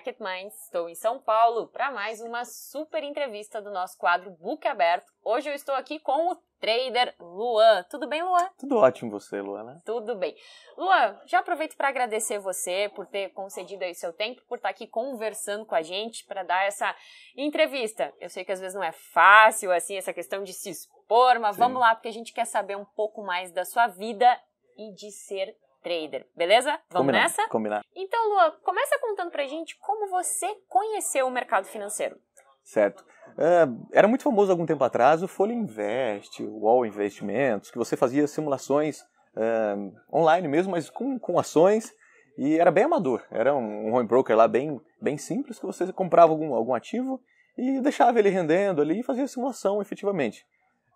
Market Minds. Estou em São Paulo para mais uma super entrevista do nosso quadro Book Aberto. Hoje eu estou aqui com o trader Luan. Tudo bem, Luan? Tudo ótimo você, Luan, né? Tudo bem. Luan, já aproveito para agradecer você por ter concedido aí seu tempo, por estar aqui conversando com a gente para dar essa entrevista. Eu sei que às vezes não é fácil assim essa questão de se expor, mas Sim. vamos lá porque a gente quer saber um pouco mais da sua vida e de ser trader, beleza? Vamos nessa? Combinar. Então, Luan, começa contando pra gente como você conheceu o mercado financeiro. Certo. Uh, era muito famoso algum tempo atrás o Folha Invest, o All Investimentos, que você fazia simulações uh, online mesmo, mas com, com ações, e era bem amador. Era um, um home broker lá bem, bem simples, que você comprava algum, algum ativo e deixava ele rendendo ali e fazia simulação efetivamente.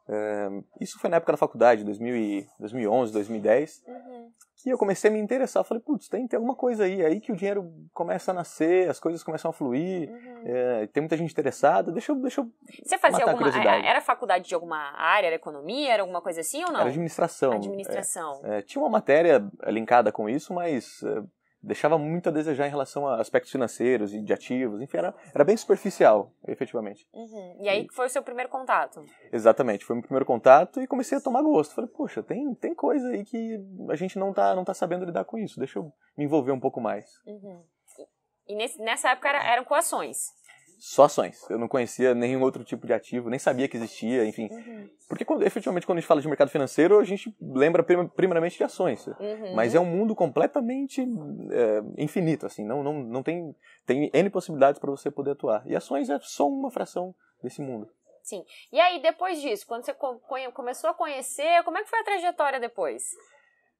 Uh, isso foi na época da faculdade, 2000 e, 2011, 2010. Uhum. E eu comecei a me interessar, falei, putz, tem, tem alguma coisa aí, é aí que o dinheiro começa a nascer, as coisas começam a fluir, uhum. é, tem muita gente interessada, deixa eu, deixa eu Você fazia alguma, é, era faculdade de alguma área, era economia, era alguma coisa assim ou não? Era administração. Administração. É, é, tinha uma matéria linkada com isso, mas é, deixava muito a desejar em relação a aspectos financeiros e de ativos, enfim, era, era bem superficial, efetivamente. Uhum. E aí e... foi o seu primeiro contato? Exatamente, foi o meu primeiro contato e comecei a tomar gosto. Falei, poxa, tem, tem coisa aí que a gente não tá, não tá sabendo lidar com isso, deixa eu me envolver um pouco mais. Uhum. E nesse, nessa época era, eram coações? só ações. Eu não conhecia nenhum outro tipo de ativo, nem sabia que existia, enfim. Uhum. Porque quando, efetivamente quando a gente fala de mercado financeiro, a gente lembra prim primeiramente de ações. Uhum. Mas é um mundo completamente é, infinito, assim. Não, não, não tem, tem N possibilidades para você poder atuar. E ações é só uma fração desse mundo. Sim. E aí, depois disso, quando você começou a conhecer, como é que foi a trajetória depois?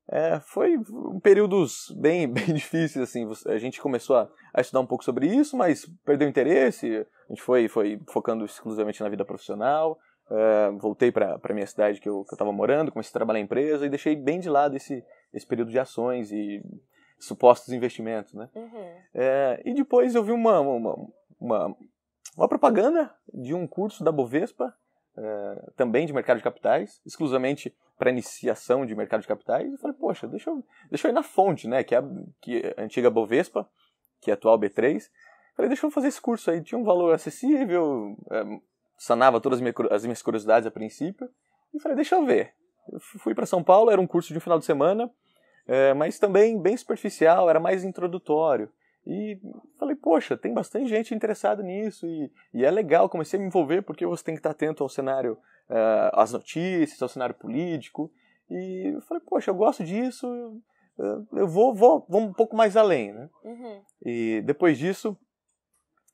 É, foi um períodos bem, bem difíceis, assim, a gente começou a, a, estudar um pouco sobre isso, mas perdeu interesse, a gente foi, foi focando exclusivamente na vida profissional, é, voltei para a minha cidade que eu estava morando, comecei a trabalhar em empresa e deixei bem de lado esse, esse período de ações e supostos investimentos, né? Uhum. É, e depois eu vi uma, uma, uma, uma propaganda de um curso da Bovespa eh, também de mercado de capitais, exclusivamente para iniciação de mercado de capitais. E falei, poxa, deixa eu, deixa eu ir na fonte, né? Que é a, que é a antiga Bovespa, que é a atual B3. Falei, deixa eu fazer esse curso aí. Tinha um valor acessível, eh, sanava todas as minhas, as minhas curiosidades a princípio. E falei, deixa eu ver. Eu fui para São Paulo, era um curso de um final de semana, eh, mas também bem superficial, era mais introdutório. E falei, poxa, tem bastante gente interessada nisso e, e é legal. Comecei a me envolver porque você tem que estar atento ao cenário, uh, às notícias, ao cenário político. E falei, poxa, eu gosto disso, eu, eh, eu vou, vou, vou um pouco mais além, né? Uhum. E depois disso,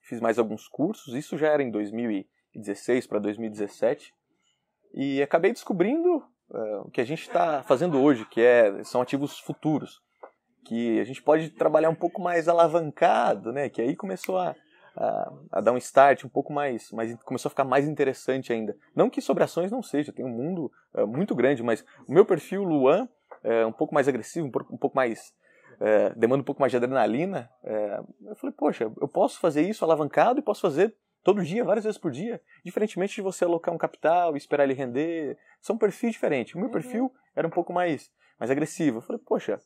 fiz mais alguns cursos, isso já era em 2016 para 2017. E acabei descobrindo uh, o que a gente está fazendo hoje, que é, são ativos futuros que a gente pode trabalhar um pouco mais alavancado, né? Que aí começou a, a, a, dar um start um pouco mais, mas começou a ficar mais interessante ainda. Não que sobre ações não seja, tem um mundo eh, muito grande, mas o meu perfil Luan é um pouco mais agressivo, um pouco, um pouco mais eh, demanda um pouco mais de adrenalina. eu falei, poxa, eu posso fazer isso alavancado e posso fazer todo dia, várias vezes por dia, diferentemente de você alocar um capital e esperar ele render. São perfis diferentes. O meu uhum. perfil era um pouco mais mais agressivo. Eu falei, poxa,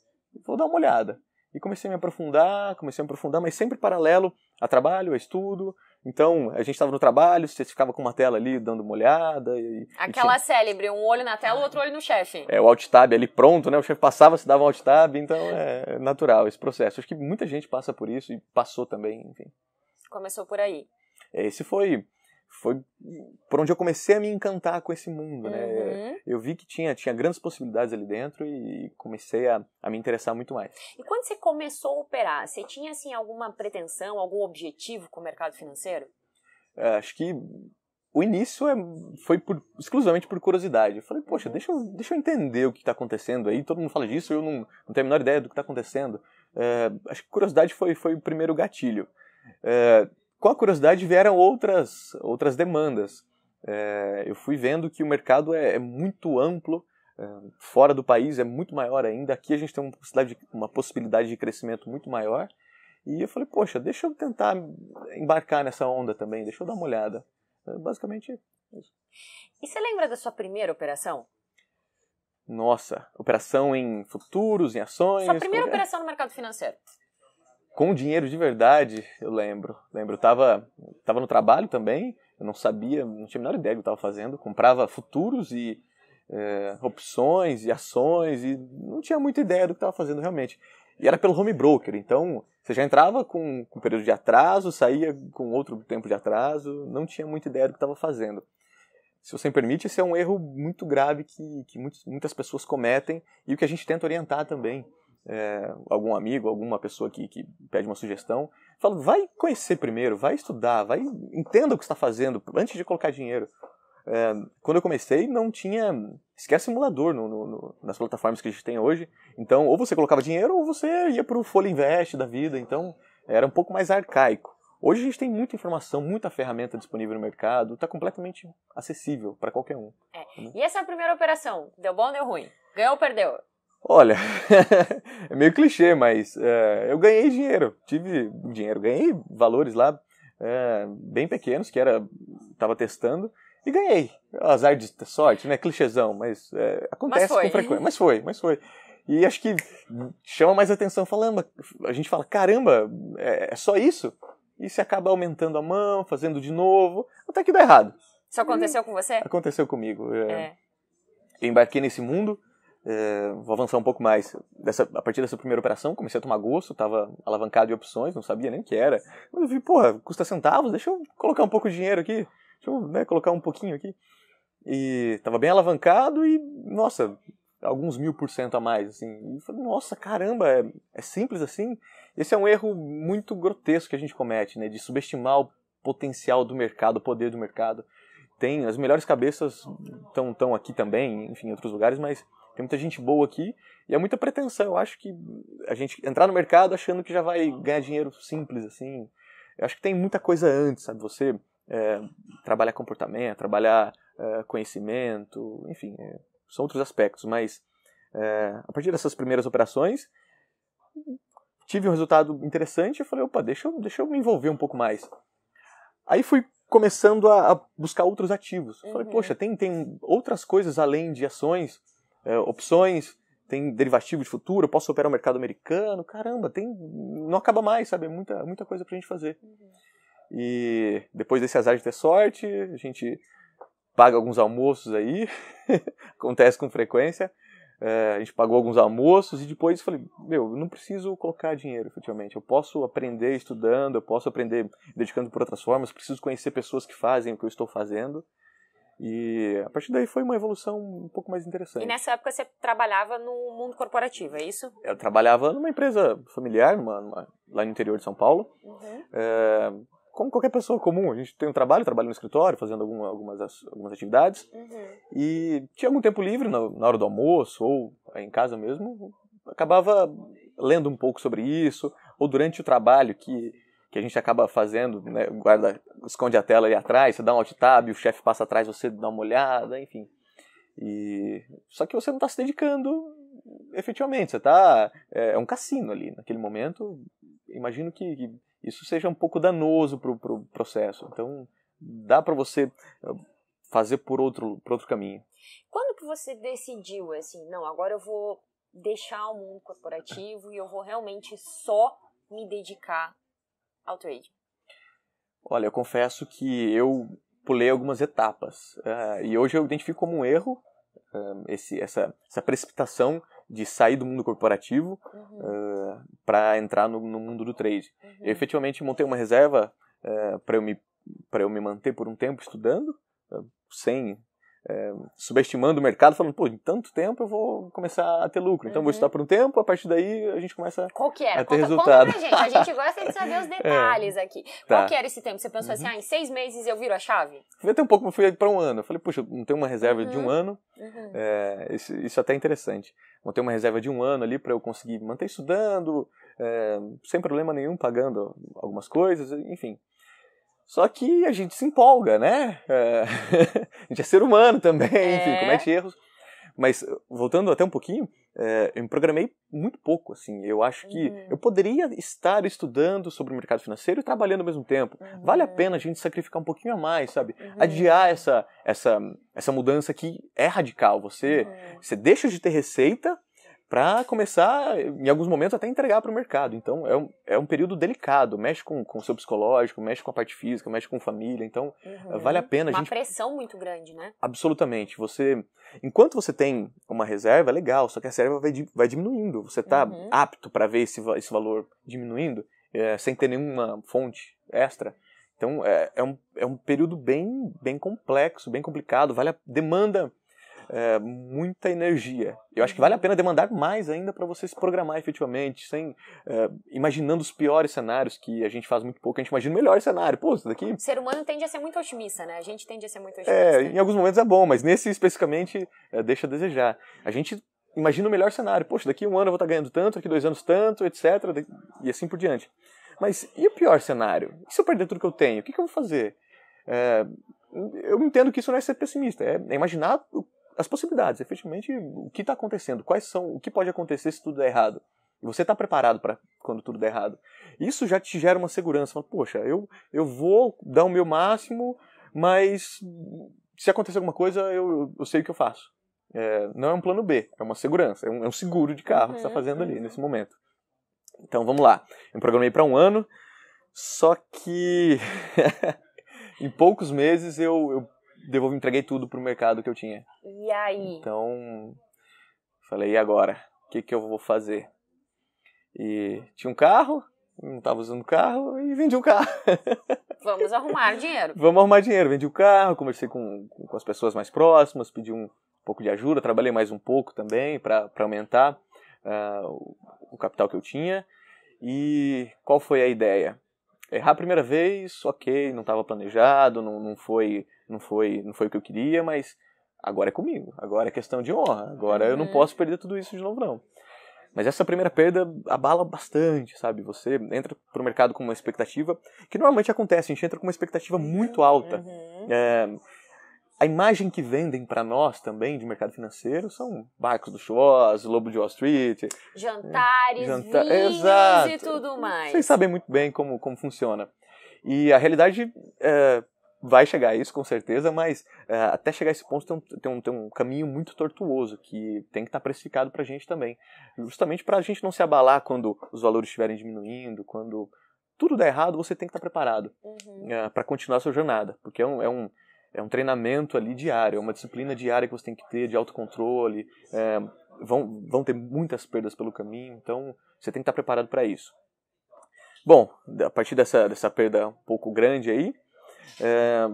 vou dar uma olhada. E comecei a me aprofundar, comecei a me aprofundar, mas sempre paralelo a trabalho, a estudo. Então, a gente estava no trabalho, você ficava com uma tela ali dando uma olhada. E, Aquela e tinha... célebre, um olho na tela, o outro olho no chefe. É, o alt tab ali pronto, né? O chefe passava, se dava um alt tab, então é natural esse processo. Acho que muita gente passa por isso e passou também, enfim. Começou por aí. Esse foi foi por onde eu comecei a me encantar com esse mundo, né? Uhum. Eu vi que tinha, tinha grandes possibilidades ali dentro e comecei a, a me interessar muito mais. E quando você começou a operar, você tinha assim alguma pretensão, algum objetivo com o mercado financeiro? É, acho que o início é, foi por, exclusivamente por curiosidade. Eu falei, poxa, uhum. deixa eu, deixa eu entender o que está acontecendo aí. Todo mundo fala disso, eu não, não tenho a menor ideia do que está acontecendo. É, acho que curiosidade foi, foi o primeiro gatilho. É, com a curiosidade vieram outras, outras demandas. É, eu fui vendo que o mercado é, é muito amplo, é, fora do país é muito maior ainda. Aqui a gente tem uma possibilidade, de, uma possibilidade de crescimento muito maior. E eu falei, poxa, deixa eu tentar embarcar nessa onda também, deixa eu dar uma olhada. É, basicamente é isso. E você lembra da sua primeira operação? Nossa, operação em futuros, em ações? Sua primeira é? operação no mercado financeiro? com dinheiro de verdade, eu lembro. Lembro, eu tava, tava no trabalho também, eu não sabia, não tinha a menor ideia do que eu estava fazendo. Comprava futuros e é, opções e ações e não tinha muita ideia do que estava fazendo realmente. E era pelo home broker, então você já entrava com, com um período de atraso, saía com outro tempo de atraso, não tinha muita ideia do que estava fazendo. Se você me permite, esse é um erro muito grave que, que muitas pessoas cometem e o que a gente tenta orientar também é, algum amigo, alguma pessoa que, que pede uma sugestão, falo, vai conhecer primeiro, vai estudar, vai entenda o que está fazendo antes de colocar dinheiro. É, quando eu comecei, não tinha sequer simulador no, no, no, nas plataformas que a gente tem hoje. Então, ou você colocava dinheiro ou você ia para o Folha Invest da vida. Então, era um pouco mais arcaico. Hoje a gente tem muita informação, muita ferramenta disponível no mercado, está completamente acessível para qualquer um. É. Né? E essa é primeira operação, deu bom ou deu ruim? Ganhou ou perdeu? Olha, é meio clichê, mas é, eu ganhei dinheiro. Tive dinheiro, ganhei valores lá é, bem pequenos, que era. estava testando, e ganhei. Azar de sorte, né? Clichêzão, mas é, acontece mas com frequência. Mas foi, mas foi. E acho que chama mais atenção falando. A gente fala, caramba, é, é, só isso? E se acaba aumentando a mão, fazendo de novo, até que dá errado. Isso aconteceu e, com você? Aconteceu comigo. É. É. Eu embarquei nesse mundo é, vou avançar um pouco mais. Dessa, a partir dessa primeira operação, comecei a tomar gosto, estava alavancado de opções, não sabia nem o que era. eu vi, porra, custa centavos, deixa eu colocar um pouco de dinheiro aqui, deixa eu né, colocar um pouquinho aqui. E estava bem alavancado e, nossa, alguns mil por cento a mais, assim. E falei, nossa, caramba, é, é, simples assim? Esse é um erro muito grotesco que a gente comete, né, de subestimar o potencial do mercado, o poder do mercado. Tem, as melhores cabeças estão aqui também, enfim, em outros lugares, mas tem muita gente boa aqui e é muita pretensão. Eu acho que a gente entrar no mercado achando que já vai ganhar dinheiro simples, assim. Eu acho que tem muita coisa antes, sabe? Você é, trabalhar comportamento, trabalhar é, conhecimento, enfim, é, são outros aspectos. Mas é, a partir dessas primeiras operações, tive um resultado interessante e falei, opa, deixa eu, deixa eu me envolver um pouco mais. Aí fui começando a, a buscar outros ativos. Falei, uhum. poxa, tem, tem outras coisas além de ações é, opções, tem derivativo de futuro, posso operar o mercado americano, caramba, tem não acaba mais, sabe? É muita, muita coisa pra gente fazer. Uhum. E depois desse azar de ter sorte, a gente paga alguns almoços aí, acontece com frequência. É, a gente pagou alguns almoços e depois falei, meu, eu não preciso colocar dinheiro efetivamente, eu posso aprender estudando, eu posso aprender dedicando por outras formas, preciso conhecer pessoas que fazem o que eu estou fazendo e a partir daí foi uma evolução um pouco mais interessante. E nessa época você trabalhava no mundo corporativo, é isso? Eu trabalhava numa empresa familiar, numa lá no interior de São Paulo. Uhum. É, como qualquer pessoa comum, a gente tem um trabalho, trabalho no escritório, fazendo alguma, algumas, algumas atividades. Uhum. E tinha algum tempo livre, na, na hora do almoço ou em casa mesmo, acabava lendo um pouco sobre isso, ou durante o trabalho que que a gente acaba fazendo, né, guarda esconde a tela ali atrás, você dá um alt tab, o chefe passa atrás, você dá uma olhada, enfim. E só que você não está se dedicando efetivamente, você está é, é, um cassino ali naquele momento. Imagino que, isso seja um pouco danoso para o pro processo. Então dá para você eh, fazer por outro por outro caminho. Quando que você decidiu assim, não, agora eu vou deixar o mundo corporativo e eu vou realmente só me dedicar ao trade? Olha, eu confesso que eu pulei algumas etapas uh, e hoje eu identifico como um erro uh, esse, essa, essa precipitação de sair do mundo corporativo uhum. uh, eh, para entrar no, no, mundo do trade. Uhum. Eu efetivamente montei uma reserva para eu me para eu me manter por um tempo estudando sem é, subestimando o mercado, falando, pô, em tanto tempo eu vou começar a ter lucro. Então uhum. vou estudar por um tempo, a partir daí a gente começa Qual que era? a ter conta, resultado. Conta pra gente, a gente gosta de saber os é. detalhes é. aqui. Tá. Qual que era esse tempo? Você pensou assim, uhum. assim, ah, em seis meses eu viro a chave? Fui até um pouco, fui para um ano. Eu falei, puxa, não tenho uma reserva uhum. de um uhum. ano, uhum. é, isso, isso é até é interessante. Vou ter uma reserva de um ano ali para eu conseguir manter estudando, é, sem problema nenhum, pagando algumas coisas, enfim. Só que a gente se empolga, né? É... a gente é ser humano também, é. enfim, comete erros. Mas voltando até um pouquinho, é, eu me programei muito pouco, assim. Eu acho que uhum. eu poderia estar estudando sobre o mercado financeiro e trabalhando ao mesmo tempo. Uhum. Vale a uhum. pena a gente sacrificar um pouquinho a mais, sabe? Uhum. Adiar essa, essa, essa mudança que é radical. Você, uhum. você deixa de ter receita para começar, em alguns momentos, até entregar para o mercado. Então é um, é um período delicado, mexe com, com o seu psicológico, mexe com a parte física, mexe com família, então uhum. vale a pena. Uma a gente... pressão muito grande, né? Absolutamente. Você, enquanto você tem uma reserva, é legal, só que a reserva vai, vai diminuindo. Você está uhum. apto para ver esse, esse valor diminuindo é, sem ter nenhuma fonte extra. Então é, é, um, é um período bem, bem complexo, bem complicado, vale a, demanda é, muita energia. Eu acho que vale a pena demandar mais ainda para você se programar efetivamente, sem é, imaginando os piores cenários que a gente faz muito pouco, a gente imagina o melhor cenário. Pô, isso daqui. O ser humano tende a ser muito otimista, né? A gente tende a ser muito é, otimista. É, em alguns momentos é bom, mas nesse especificamente é, deixa a desejar. A gente imagina o melhor cenário. Poxa, daqui um ano eu vou estar tá ganhando tanto, daqui dois anos tanto, etc. E assim por diante. Mas e o pior cenário? E se eu perder tudo que eu tenho? O que, que eu vou fazer? É, eu entendo que isso não é ser pessimista, é, é imaginar o as possibilidades, efetivamente, o que está acontecendo, quais são, o que pode acontecer se tudo der errado. Você está preparado para quando tudo der errado. Isso já te gera uma segurança. Fala, Poxa, eu, eu vou dar o meu máximo, mas se acontecer alguma coisa, eu, eu sei o que eu faço. É, não é um plano B, é uma segurança, é um, é um seguro de carro uhum, que você está uhum, fazendo ali uhum. nesse momento. Então vamos lá. Eu programei para um ano, só que em poucos meses eu, eu devolvi, entreguei tudo pro mercado que eu tinha. E aí? Então, falei, e agora? O que, que eu vou fazer? E tinha um carro, não estava usando o carro e vendi o um carro. Vamos arrumar dinheiro. Vamos arrumar dinheiro. Vendi o um carro, conversei com, com as pessoas mais próximas, pedi um pouco de ajuda, trabalhei mais um pouco também para aumentar uh, o, capital que eu tinha. E qual foi a ideia? Errar a primeira vez, ok, não estava planejado, não, não foi não foi, não foi o que eu queria, mas agora é comigo, agora é questão de honra, agora eu não uhum. posso perder tudo isso de novo não. Mas essa primeira perda abala bastante, sabe? Você entra pro mercado com uma expectativa, que normalmente acontece, a gente entra com uma expectativa muito alta. Uhum. É, a imagem que vendem para nós também de mercado financeiro são barcos do Schwoz, Lobo de Wall Street. É, Jantares, janta vinhos e tudo mais. Vocês sabem muito bem como, como funciona. E a realidade é, vai chegar a isso com certeza, mas uh, até chegar a esse ponto tem um, tem, um, tem um caminho muito tortuoso que tem que estar tá precificado para a gente também. Justamente para a gente não se abalar quando os valores estiverem diminuindo, quando tudo der errado, você tem que estar tá preparado uhum. uh, é, para continuar a sua jornada, porque é um, é um, é, um, treinamento ali diário, é uma disciplina diária que você tem que ter de autocontrole. É, vão, vão ter muitas perdas pelo caminho, então você tem que estar tá preparado para isso. Bom, a partir dessa, dessa perda um pouco grande aí, é,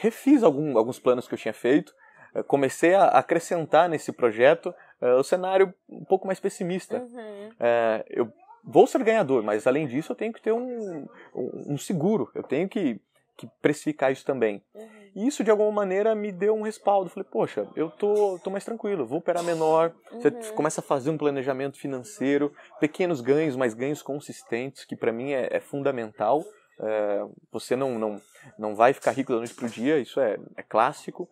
refiz algum, alguns planos que eu tinha feito, é, comecei a acrescentar nesse projeto é, o cenário um pouco mais pessimista. Uhum. É, eu vou ser ganhador, mas além disso eu tenho que ter um, um seguro, eu tenho que, que precificar isso também. Uhum. E isso de alguma maneira me deu um respaldo. Falei, poxa, eu tô, tô mais tranquilo, vou operar menor. Uhum. Você começa a fazer um planejamento financeiro, pequenos ganhos, mas ganhos consistentes, que para mim é, é fundamental. É, você não, não, não vai ficar rico da noite para o dia, isso é, é clássico.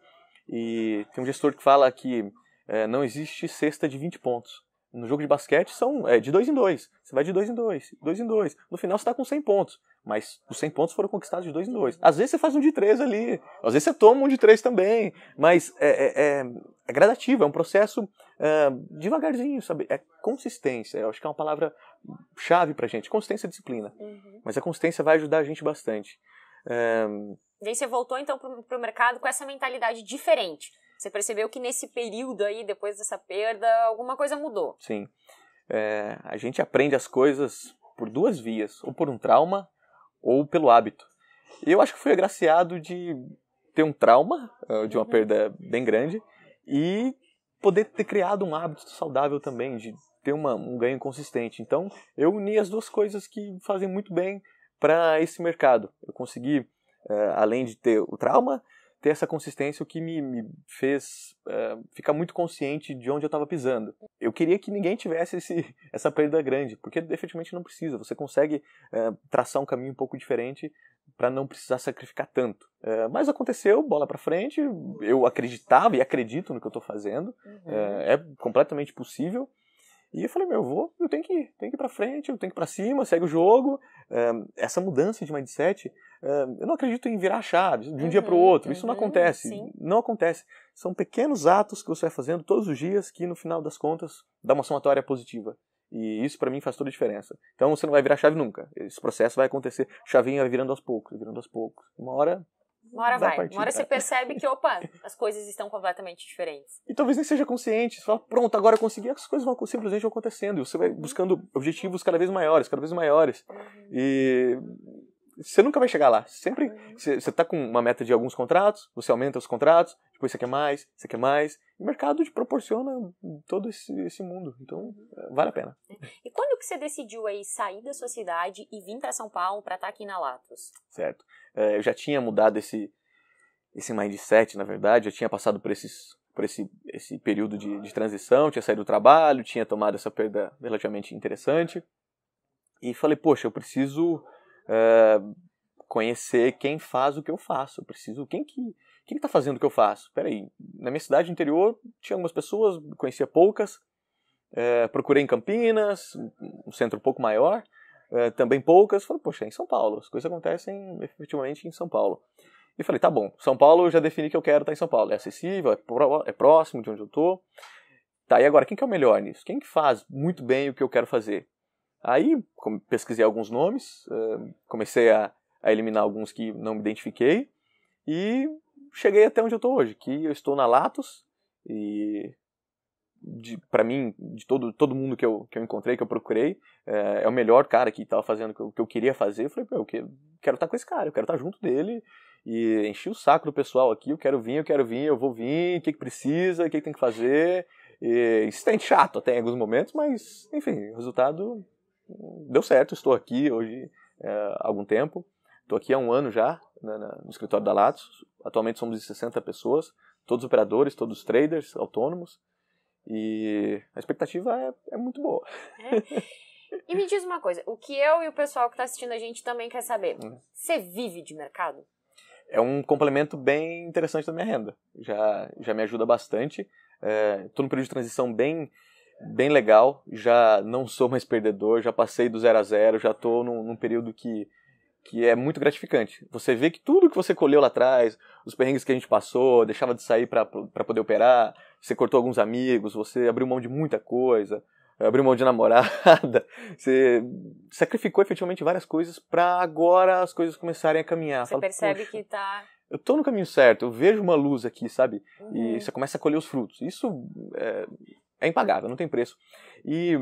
E tem um gestor que fala que é, não existe cesta de 20 pontos. No jogo de basquete são é, de dois em dois. Você vai de dois em dois, dois em dois. No final você está com 100 pontos. Mas os 100 pontos foram conquistados de dois em dois. Às vezes você faz um de três ali, às vezes você toma um de três também, mas é, é, é, é gradativo, é um processo é, devagarzinho, sabe? É consistência, eu acho que é uma palavra chave pra gente, consistência e disciplina. Uhum. Mas a consistência vai ajudar a gente bastante. É, e aí você voltou então pro, pro mercado com essa mentalidade diferente. Você percebeu que nesse período aí, depois dessa perda, alguma coisa mudou. Sim. É, a gente aprende as coisas por duas vias, ou por um trauma, ou pelo hábito. Eu acho que fui agraciado de ter um trauma, ah, de uma uhum. perda bem grande, e poder ter criado um hábito saudável também, de ter uma, um ganho consistente. Então, eu uni as duas coisas que fazem muito bem para esse mercado. Eu consegui, eh, além de ter o trauma, ter essa consistência, o que me, me fez uh, ficar muito consciente de onde eu estava pisando. Eu queria que ninguém tivesse esse, essa perda grande, porque definitivamente não precisa. Você consegue uh, traçar um caminho um pouco diferente para não precisar sacrificar tanto. Uh, mas aconteceu, bola para frente. Eu acreditava e acredito no que eu estou fazendo. Uhum. é completamente possível. E eu falei, meu, eu vou, eu tenho que ir, tenho que ir pra frente, eu tenho que ir pra cima, segue o jogo. Eh, essa mudança de mindset, eh, eu não acredito em virar chave de um uhum, dia para o outro. Isso uhum, não acontece, sim. não acontece. São pequenos atos que você vai fazendo todos os dias que, no final das contas, dá uma somatória positiva. E isso para mim faz toda a diferença. Então você não vai virar chave nunca. Esse processo vai acontecer, chavinha vai virando aos poucos, virando aos poucos. Uma hora uma hora vai. Partida. Uma hora você percebe que, opa, as coisas estão completamente diferentes. E talvez nem seja consciente. Você fala, pronto, agora eu consegui. As coisas vão simplesmente acontecendo. E você vai uhum. buscando objetivos cada vez maiores, cada vez maiores. Uhum. E você nunca vai chegar lá. Sempre uhum. você está com uma meta de alguns contratos, você aumenta os contratos, depois você quer mais, você quer mais. o mercado te proporciona todo esse, esse mundo. Então, uhum. é, vale a pena. E quando que você decidiu aí sair da sua cidade e vir para São Paulo para estar tá aqui na Latos? Certo. É, eu já tinha mudado esse, esse mindset, na verdade. Eu tinha passado por esses por esse, esse período de, de transição, tinha saído do trabalho, tinha tomado essa perda relativamente interessante. E falei, poxa, eu preciso é, conhecer quem faz o que eu faço. Eu preciso. Quem que quem está fazendo o que eu faço? Peraí, na minha cidade interior tinha algumas pessoas, conhecia poucas. É, procurei em Campinas, um centro um pouco maior, é, também poucas. Falei, poxa, é em São Paulo, as coisas acontecem efetivamente em São Paulo. E falei, tá bom, São Paulo eu já defini que eu quero estar tá em São Paulo. É acessível, é, é próximo de onde eu estou. Tá, e agora, quem que é o melhor nisso? Quem que faz muito bem o que eu quero fazer? Aí pesquisei alguns nomes, eh, comecei a, a eliminar alguns que não me identifiquei e cheguei até onde eu estou hoje, que eu estou na Latos e para mim, de todo, todo mundo que eu, que eu encontrei, que eu procurei, é, é o melhor cara que estava fazendo o que, eu, queria fazer. Eu falei, eu que, quero estar tá com esse cara, eu quero estar tá junto dele e enchi o saco do pessoal aqui. Eu quero vir, eu quero vir, eu vou vir. O que, que precisa, o que, que tem que fazer. E, isso tem chato até em alguns momentos, mas enfim, o resultado deu certo, estou aqui hoje é, há algum tempo. Estou aqui há um ano já, né, no escritório da Latos. Atualmente somos de 60 pessoas, todos operadores, todos traders autônomos. E a expectativa é, é muito boa. É. E me diz uma coisa, o que eu e o pessoal que está assistindo a gente também quer saber. Hum. Você vive de mercado? É um complemento bem interessante da minha renda. Já, já me ajuda bastante. Estou é, num período de transição bem bem legal. Já não sou mais perdedor, já passei do zero a zero já estou num, num, período que, que é muito gratificante. Você vê que tudo que você colheu lá atrás, os perrengues que a gente passou, deixava de sair para poder operar, você cortou alguns amigos, você abriu mão de muita coisa, abriu mão de namorada, você sacrificou efetivamente várias coisas para agora as coisas começarem a caminhar. Você Fala, percebe que está eu tô no caminho certo, eu vejo uma luz aqui, sabe? Uhum. E você começa a colher os frutos. Isso é, é impagável, não tem preço. E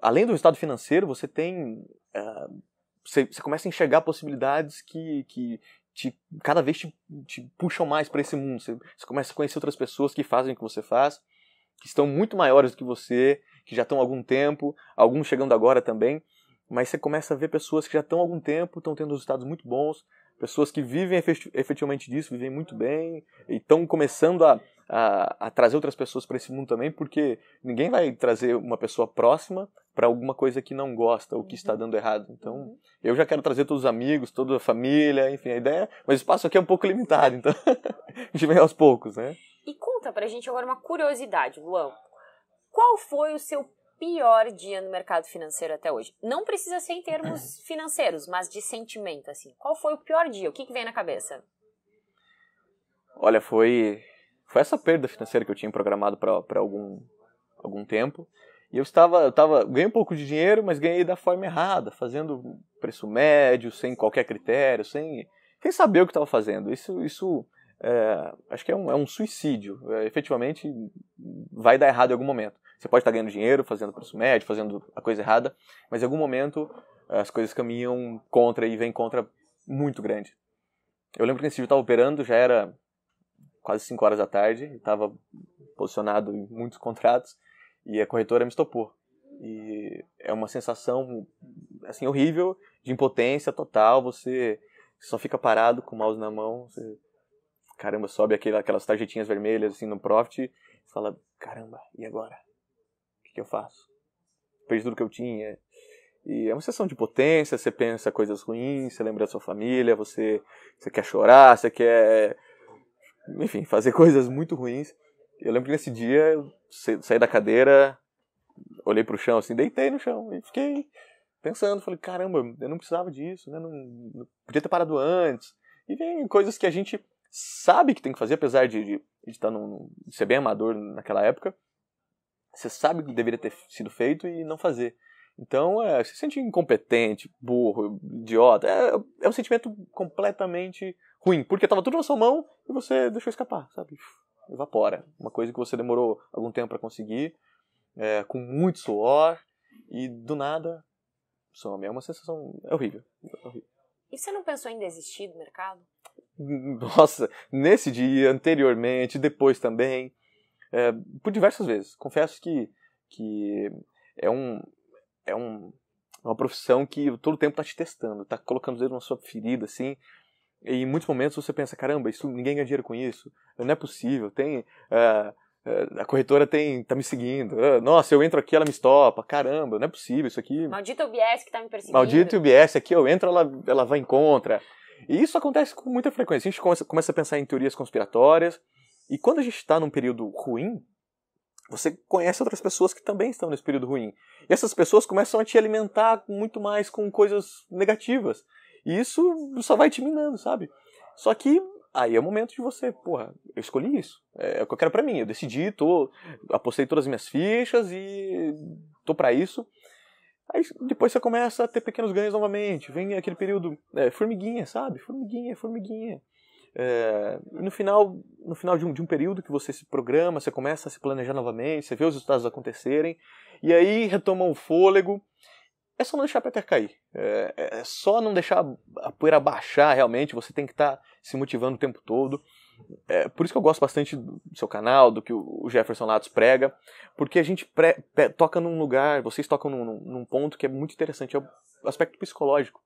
além do resultado financeiro, você tem. Uh, você, você, começa a enxergar possibilidades que, que te, cada vez te, te puxam mais para esse mundo. Você, você, começa a conhecer outras pessoas que fazem o que você faz, que estão muito maiores do que você, que já estão há algum tempo, alguns chegando agora também. Mas você começa a ver pessoas que já estão há algum tempo, estão tendo resultados muito bons, pessoas que vivem efetivamente disso, vivem muito bem e estão começando a a, a trazer outras pessoas para esse mundo também, porque ninguém vai trazer uma pessoa próxima para alguma coisa que não gosta ou que está uhum. dando errado. Então, uhum. eu já quero trazer todos os amigos, toda a família, enfim, a ideia, mas o espaço aqui é um pouco limitado, então a gente vem aos poucos, né? E conta para a gente agora uma curiosidade, Luan. Qual foi o seu pior dia no mercado financeiro até hoje? Não precisa ser em termos financeiros, mas de sentimento, assim. Qual foi o pior dia? O que, que vem na cabeça? Olha, foi foi essa perda financeira que eu tinha programado para algum, algum tempo. E eu estava, eu estava, ganhei um pouco de dinheiro, mas ganhei da forma errada, fazendo preço médio, sem qualquer critério, sem, quem saber o que estava fazendo. Isso, isso é, acho que é um, é um suicídio. É, efetivamente, vai dar errado em algum momento. Você pode estar tá ganhando dinheiro, fazendo preço médio, fazendo a coisa errada, mas em algum momento eh, as coisas caminham contra e vem contra muito grande. Eu lembro que nesse dia eu estava operando, já era quase 5 horas da tarde, estava posicionado em muitos contratos e a corretora me estopou. E é uma sensação assim horrível de impotência total, você só fica parado com o mouse na mão, você, caramba, sobe aquela, aquelas tarjetinhas vermelhas assim no profit, fala, caramba, e agora? O que, que eu faço? Perdi tudo que eu tinha. E é uma sensação de potência, você pensa coisas ruins, você lembra da sua família, você, você quer chorar, você quer enfim, fazer coisas muito ruins. Eu lembro que nesse dia eu saí da cadeira, olhei pro chão assim, deitei no chão e fiquei pensando, falei, caramba, eu não precisava disso, né? Não, não podia ter parado antes. E vem coisas que a gente sabe que tem que fazer, apesar de, de, de, tá num, de ser bem amador naquela época. Você sabe que deveria ter sido feito e não fazer. Então, é, se sente incompetente, burro, idiota. É, é um sentimento completamente ruim, porque estava tudo na sua mão e você deixou escapar, sabe? Evapora. Uma coisa que você demorou algum tempo para conseguir, é, com muito suor, e do nada some. É uma sensação é horrível, é horrível. E você não pensou em desistir do mercado? Nossa, nesse dia, anteriormente, depois também, é, por diversas vezes. Confesso que, que é um, é um, é uma profissão que todo o tempo está te testando, está colocando os dedos na sua ferida, assim. E em muitos momentos você pensa, caramba, isso ninguém ganha dinheiro com isso, não é possível, tem uh, uh, a corretora tem tá me seguindo, uh, nossa, eu entro aqui ela me estopa, caramba, não é possível isso aqui. Maldito o que está me perseguindo. Maldito o aqui eu entro ela ela vai em contra. E isso acontece com muita frequência. A gente começa, começa a pensar em teorias conspiratórias e quando a gente está num período ruim, você conhece outras pessoas que também estão nesse período ruim. E essas pessoas começam a te alimentar muito mais com coisas negativas. E isso só vai te minando, sabe? Só que aí é o momento de você, porra, eu escolhi isso. É, é o que eu quero para mim. Eu decidi, tô, apostei todas as minhas fichas e tô para isso. Aí depois você começa a ter pequenos ganhos novamente. Vem aquele período, é, formiguinha, sabe? Formiguinha, formiguinha. É, no final, no final de um, de um período que você se programa, você começa a se planejar novamente, você vê os resultados acontecerem, e aí retoma o fôlego. É só não deixar a peteca cair. É, é, é só não deixar a poeira baixar realmente. Você tem que estar tá se motivando o tempo todo. É, por isso que eu gosto bastante do seu canal, do que o Jefferson Latos prega, porque a gente toca num lugar, vocês tocam num, num, ponto que é muito interessante, é o aspecto psicológico.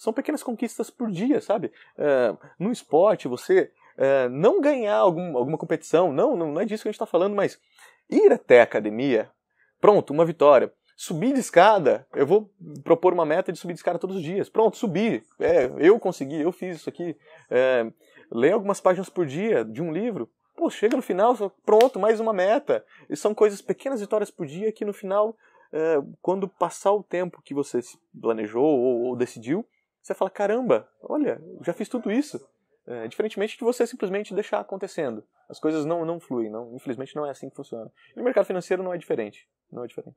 São pequenas conquistas por dia, sabe? É, no esporte, você é, não ganhar algum, alguma competição, não, não, não é disso que a gente está falando, mas ir até a academia, pronto, uma vitória. Subir de escada, eu vou propor uma meta de subir de escada todos os dias. Pronto, subir, É, eu consegui, eu fiz isso aqui. É, ler algumas páginas por dia de um livro. Pô, chega no final, pronto, mais uma meta. E são coisas, pequenas vitórias por dia que no final, é, quando passar o tempo que você planejou ou, ou decidiu, você fala, caramba, olha, já fiz tudo isso. É, diferentemente de você simplesmente deixar acontecendo. As coisas não, não fluem, não, infelizmente não é assim que funciona. E o mercado financeiro não é diferente. Não é diferente.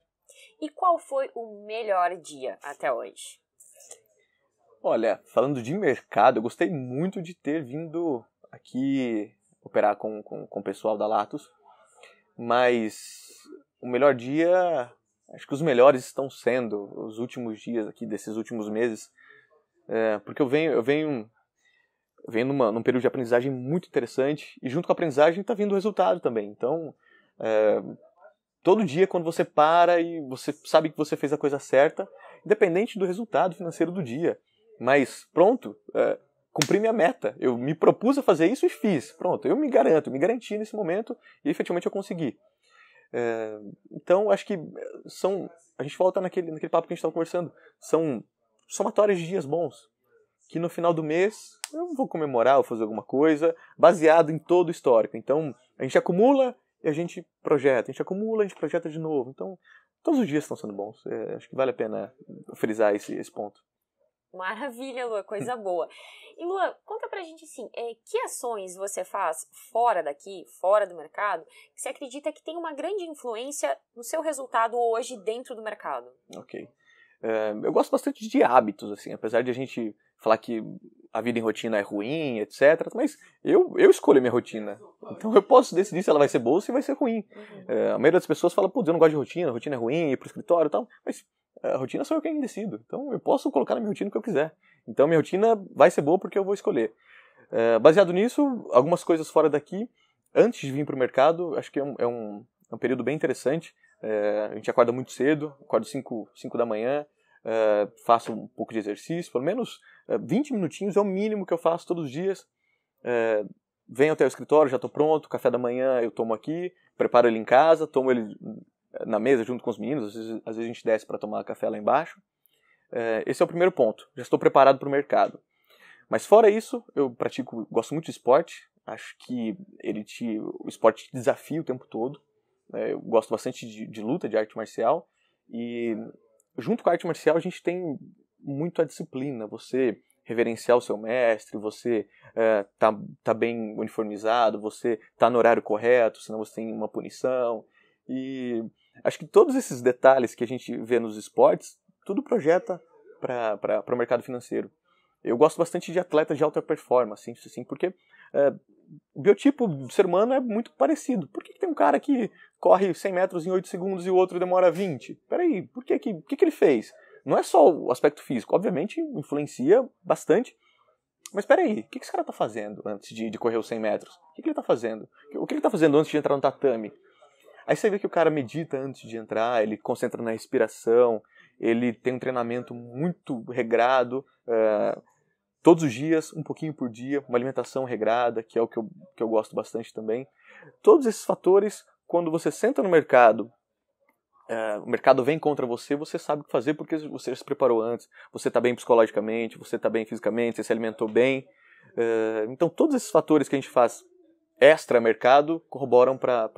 E qual foi o melhor dia até hoje? Olha, falando de mercado, eu gostei muito de ter vindo aqui operar com, com, com o pessoal da Latos, mas o melhor dia, acho que os melhores estão sendo os últimos dias aqui, desses últimos meses, é, porque eu venho, eu venho, vendo num período de aprendizagem muito interessante e junto com a aprendizagem está vindo o resultado também. Então, é, todo dia quando você para e você sabe que você fez a coisa certa, independente do resultado financeiro do dia, mas pronto, é, cumpri minha meta. Eu me propus a fazer isso e fiz. Pronto, eu me garanto, me garanti nesse momento e efetivamente eu consegui. É, então, acho que são. A gente volta naquele, naquele papo que a gente estava conversando. São somatórios de dias bons. Que no final do mês eu vou comemorar ou fazer alguma coisa baseado em todo o histórico. Então a gente acumula e a gente projeta, a gente acumula, a gente projeta de novo. Então todos os dias estão sendo bons. É, acho que vale a pena frisar esse, esse ponto. Maravilha, Lua, coisa boa. E Lua, conta pra gente assim, é, que ações você faz fora daqui, fora do mercado, que você acredita que tem uma grande influência no seu resultado hoje dentro do mercado? Ok. É, eu gosto bastante de hábitos, assim, apesar de a gente falar que a vida em rotina é ruim, etc. Mas eu, eu escolho a minha rotina. Então eu posso decidir se ela vai ser boa ou se vai ser ruim. É, a maioria das pessoas fala, putz, eu não gosto de rotina, a rotina é ruim, ir pro escritório e tal. Mas a rotina sou eu quem decido. Então eu posso colocar na minha rotina o que eu quiser. Então minha rotina vai ser boa porque eu vou escolher. É, baseado nisso, algumas coisas fora daqui. Antes de vir para o mercado, acho que é um, é um, é um período bem interessante. É, a gente acorda muito cedo, acordo 5 da manhã, é, faço um pouco de exercício, pelo menos é, 20 minutinhos é o mínimo que eu faço todos os dias. É, venho até o escritório, já estou pronto, café da manhã eu tomo aqui, preparo ele em casa, tomo ele hum, na mesa junto com os meninos, às vezes, às vezes a gente desce para tomar café lá embaixo. É, esse é o primeiro ponto, já estou preparado para o mercado. Mas fora isso, eu pratico, gosto muito de esporte, acho que ele te, o esporte te desafia o tempo todo. Né, eu gosto bastante de, de luta, de arte marcial, e junto com a arte marcial a gente tem muito a disciplina, você reverenciar o seu mestre, você é, tá, tá bem uniformizado, você tá no horário correto, senão você tem uma punição. E acho que todos esses detalhes que a gente vê nos esportes, tudo projeta para o mercado financeiro. Eu gosto bastante de atletas de alta performance, assim, porque é, o biotipo do ser humano é muito parecido. Por que, que, tem um cara que corre 100 metros em 8 segundos e o outro demora 20? Peraí, por que, que, que, que ele fez? Não é só o aspecto físico, obviamente influencia bastante. Mas peraí, o que, que esse cara tá fazendo antes de, de correr os 100 metros? O que, que ele tá fazendo? O que ele tá fazendo antes de entrar no tatame? Aí você vê que o cara medita antes de entrar, ele concentra na respiração, ele tem um treinamento muito regrado, é, todos os dias, um pouquinho por dia, uma alimentação regrada, que é o que eu, que eu gosto bastante também. Todos esses fatores, quando você senta no mercado, é, o mercado vem contra você, você sabe o que fazer porque você se preparou antes, você está bem psicologicamente, você está bem fisicamente, você se alimentou bem. É, então, todos esses fatores que a gente faz extra mercado corroboram para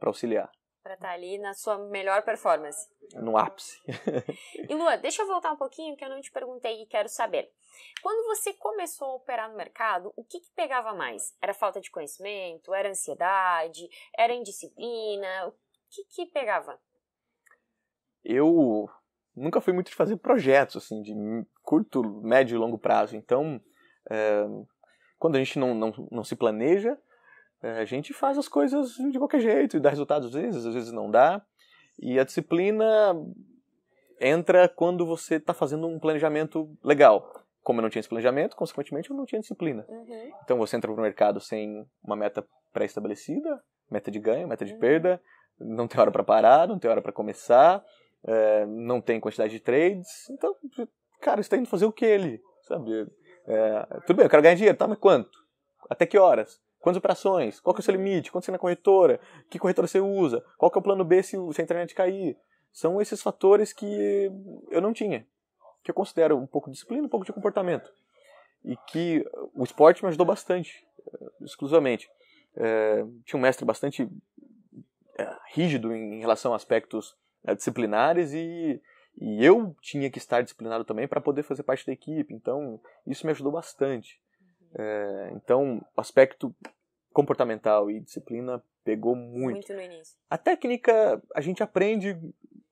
auxiliar para estar tá ali na sua melhor performance. No ápice. e Lua, deixa eu voltar um pouquinho que eu não te perguntei e quero saber. Quando você começou a operar no mercado, o que, que pegava mais? Era falta de conhecimento? Era ansiedade? Era indisciplina? O que, que pegava? Eu nunca fui muito de fazer projetos assim de curto, médio e longo prazo. Então, é, quando a gente não, não, não se planeja, é, a gente faz as coisas de qualquer jeito e dá resultados às vezes, às vezes não dá. E a disciplina entra quando você está fazendo um planejamento legal. Como eu não tinha esse planejamento, consequentemente eu não tinha disciplina. Uhum. Então você entra no mercado sem uma meta pré-estabelecida, meta de ganho, meta de uhum. perda, não tem hora para parar, não tem hora para começar, é, não tem quantidade de trades. Então, cara, você está indo fazer o que ele? Sabe? É, tudo bem, eu quero ganhar dinheiro, tá? Mas quanto? Até que horas? Quantas operações? Qual que é o seu limite? Quanto você na corretora? Que corretora você usa? Qual que é o plano B se, se a internet cair? São esses fatores que eu não tinha. Que eu considero um pouco de disciplina, um pouco de comportamento. E que o esporte me ajudou bastante, eh, exclusivamente. É, tinha um mestre bastante é, rígido em relação a aspectos é, disciplinares e, e eu tinha que estar disciplinado também para poder fazer parte da equipe. Então, isso me ajudou bastante. É, então, aspecto comportamental e disciplina pegou muito. Muito no início. A técnica, a gente aprende.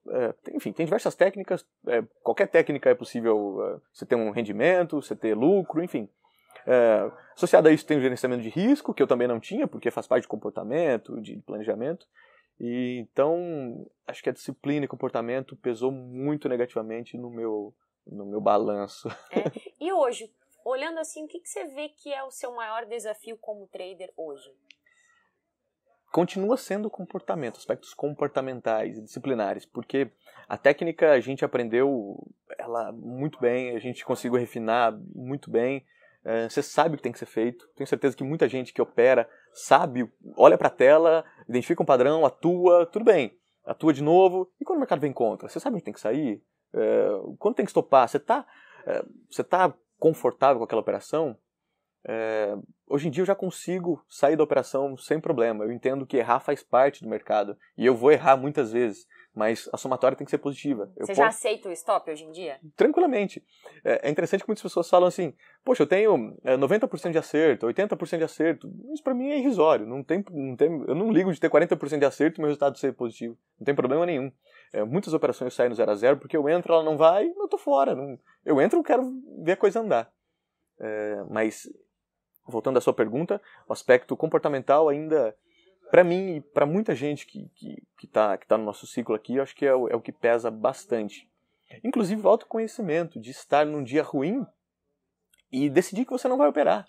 É, enfim, tem diversas técnicas. É, qualquer técnica é possível. É, você ter um rendimento, você ter lucro, enfim. É, associado a isso tem o gerenciamento de risco, que eu também não tinha, porque faz parte de comportamento, de planejamento. E, então, acho que a disciplina e comportamento pesou muito negativamente no meu, no meu balanço. É. E hoje, olhando assim, o que, que você vê que é o seu maior desafio como trader hoje? continua sendo comportamento, aspectos comportamentais e disciplinares, porque a técnica a gente aprendeu ela muito bem, a gente conseguiu refinar muito bem. Eh, você sabe o que tem que ser feito. Tenho certeza que muita gente que opera sabe, olha para a tela, identifica um padrão, atua, tudo bem, atua de novo. E quando o mercado vem contra, você sabe onde tem que sair, eh, quando tem que estopar. Você está eh, você tá confortável com aquela operação, é, hoje em dia eu já consigo sair da operação sem problema. Eu entendo que errar faz parte do mercado e eu vou errar muitas vezes, mas a somatória tem que ser positiva. Eu Você posso... já aceita o stop hoje em dia? Tranquilamente. É, é interessante que muitas pessoas falam assim: Poxa, eu tenho 90% é, de acerto, 80% de acerto. Isso para mim é irrisório. Não tem, não tem, eu não ligo de ter 40% de acerto e meu resultado ser positivo. Não tem problema nenhum. É, muitas operações saem no 0 a 0 porque eu entro, ela não vai, eu tô fora. Não, eu entro, eu quero ver a coisa andar. É, mas, voltando à sua pergunta, o aspecto comportamental ainda, para mim e para muita gente que, que, que, tá, que tá no nosso ciclo aqui, eu acho que é o, é o que pesa bastante. Inclusive o autoconhecimento de estar num dia ruim e decidir que você não vai operar.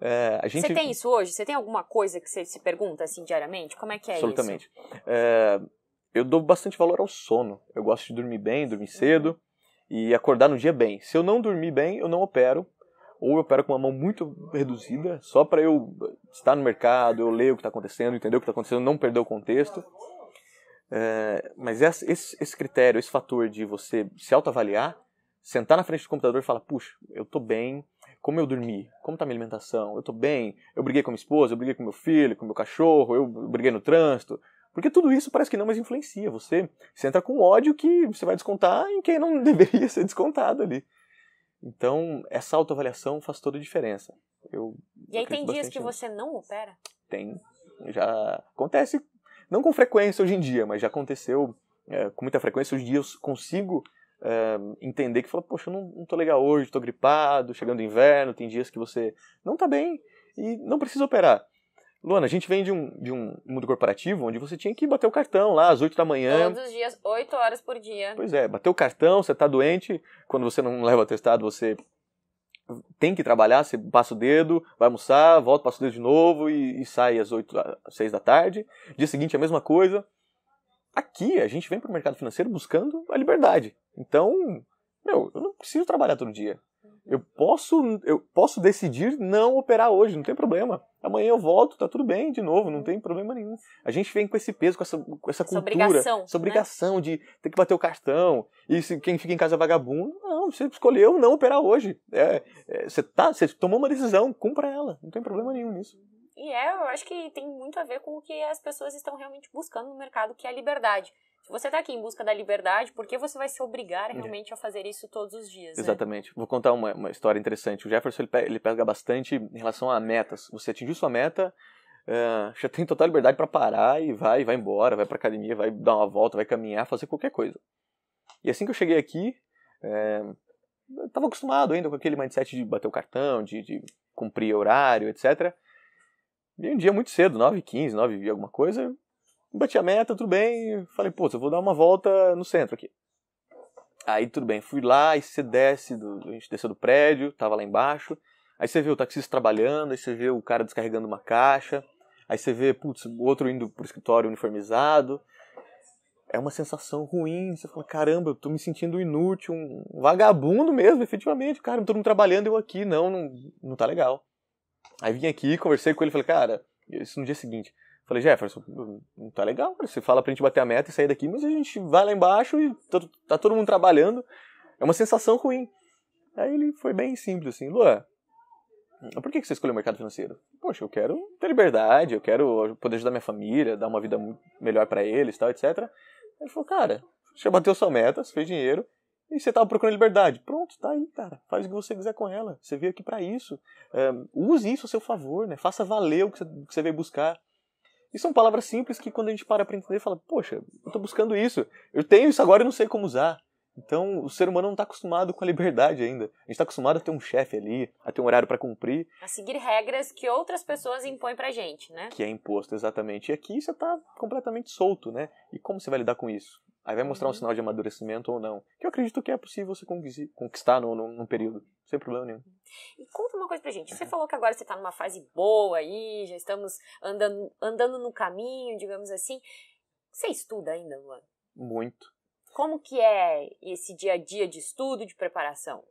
É, gente... Você tem isso hoje? Você tem alguma coisa que você se pergunta assim diariamente? Como é que é Absolutamente. isso? Absolutamente. É, eu dou bastante valor ao sono. Eu gosto de dormir bem, dormir cedo e acordar no dia bem. Se eu não dormir bem, eu não opero. Ou eu opero com uma mão muito reduzida, só para eu estar no mercado, eu ler o que está acontecendo, entender o que está acontecendo, não perder o contexto. É, mas esse, esse, critério, esse fator de você se autoavaliar, sentar na frente do computador e falar: puxa, eu estou bem, como eu dormi, como está minha alimentação, eu estou bem, eu briguei com minha esposa, eu briguei com meu filho, com meu cachorro, eu briguei no trânsito, porque tudo isso parece que não, mais influencia. Você, você entra com ódio que você vai descontar em quem não deveria ser descontado ali. Então, essa autoavaliação faz toda a diferença. Eu e aí tem dias que nisso. você não opera? Tem. Já acontece, não com frequência hoje em dia, mas já aconteceu é, com muita frequência. Hoje em dia eu consigo é, entender que, fala, poxa, eu não, não tô legal hoje, tô gripado, chegando o inverno, tem dias que você não tá bem e não precisa operar. Luana, a gente vem de um, de um mundo corporativo onde você tinha que bater o cartão lá às 8 da manhã. Todos os dias, 8 horas por dia. Pois é, bater o cartão, você tá doente, quando você não leva atestado, você tem que trabalhar, você passa o dedo, vai almoçar, volta, passa o dedo de novo e, e sai às 8, às 6 da tarde. Dia seguinte a mesma coisa. Aqui a gente vem para o mercado financeiro buscando a liberdade. Então, meu, eu não preciso trabalhar todo dia. Eu posso, eu posso decidir não operar hoje, não tem problema. Amanhã eu volto, tá tudo bem de novo, não uhum. tem problema nenhum. A gente vem com esse peso, com essa, com essa, essa cultura, obrigação, essa né? obrigação né? de ter que bater o cartão. E se quem fica em casa é vagabundo, não, você escolheu não operar hoje. É, é, você, tá, você tomou uma decisão, cumpra ela, não tem problema nenhum nisso. E é, eu acho que tem muito a ver com o que as pessoas estão realmente buscando no mercado, que é a liberdade. Você está aqui em busca da liberdade, porque você vai se obrigar realmente é. a fazer isso todos os dias. Né? Exatamente. Né? Vou contar uma, uma, história interessante. O Jefferson ele, ele pega bastante em relação a metas. Você atingiu sua meta, Uh, já tem total liberdade para parar e vai, vai embora, vai para academia, vai dar uma volta, vai caminhar, fazer qualquer coisa. E assim que eu cheguei aqui, é, eh, estava acostumado ainda com aquele mindset de bater o cartão, de, de cumprir horário, etc. E um dia muito cedo, 9h15, 9 h alguma coisa, Bati a meta, tudo bem. Falei, pô, eu vou dar uma volta no centro aqui. Aí tudo bem, fui lá e você desce, do, a gente desceu do prédio, tava lá embaixo. Aí você vê o taxista trabalhando, aí você vê o cara descarregando uma caixa, aí você vê, putz, o outro indo pro escritório uniformizado. É uma sensação ruim, você fala, caramba, eu tô me sentindo inútil, um vagabundo mesmo, efetivamente, cara, todo mundo trabalhando, eu aqui, não, não, não tá legal. Aí vim aqui, conversei com ele, falei, cara, isso no dia seguinte, Falei, Jefferson, tá legal, você fala pra gente bater a meta e sair daqui, mas a gente vai lá embaixo e tá, tá todo mundo trabalhando. É uma sensação ruim. Aí ele foi bem simples assim, Luan, por que você escolheu o mercado financeiro? Poxa, eu quero ter liberdade, eu quero poder ajudar minha família, dar uma vida melhor para eles, tal, etc. Ele falou, cara, você bateu sua meta, você fez dinheiro, e você estava procurando liberdade. Pronto, tá aí, cara. Faz o que você quiser com ela. Você veio aqui para isso. Um, eh, use isso a seu favor, né? Faça valer o que você veio buscar. Isso são é palavras simples que quando a gente para para entender, fala, poxa, eu tô buscando isso, eu tenho isso agora e não sei como usar. Então, o ser humano não está acostumado com a liberdade ainda. A gente está acostumado a ter um chefe ali, a ter um horário para cumprir. A seguir regras que outras pessoas impõem para gente, né? Que é imposto, exatamente. E aqui você está completamente solto, né? E como você vai lidar com isso? Aí vai mostrar uhum. um sinal de amadurecimento ou não. Que eu acredito que é possível você conquistar num, num período, sem problema nenhum. E conta uma coisa pra gente. Você uhum. falou que agora você está numa fase boa aí, já estamos andando, andando no caminho, digamos assim. Você estuda ainda, Luan? Muito. Como que é esse dia a dia de estudo, de preparação?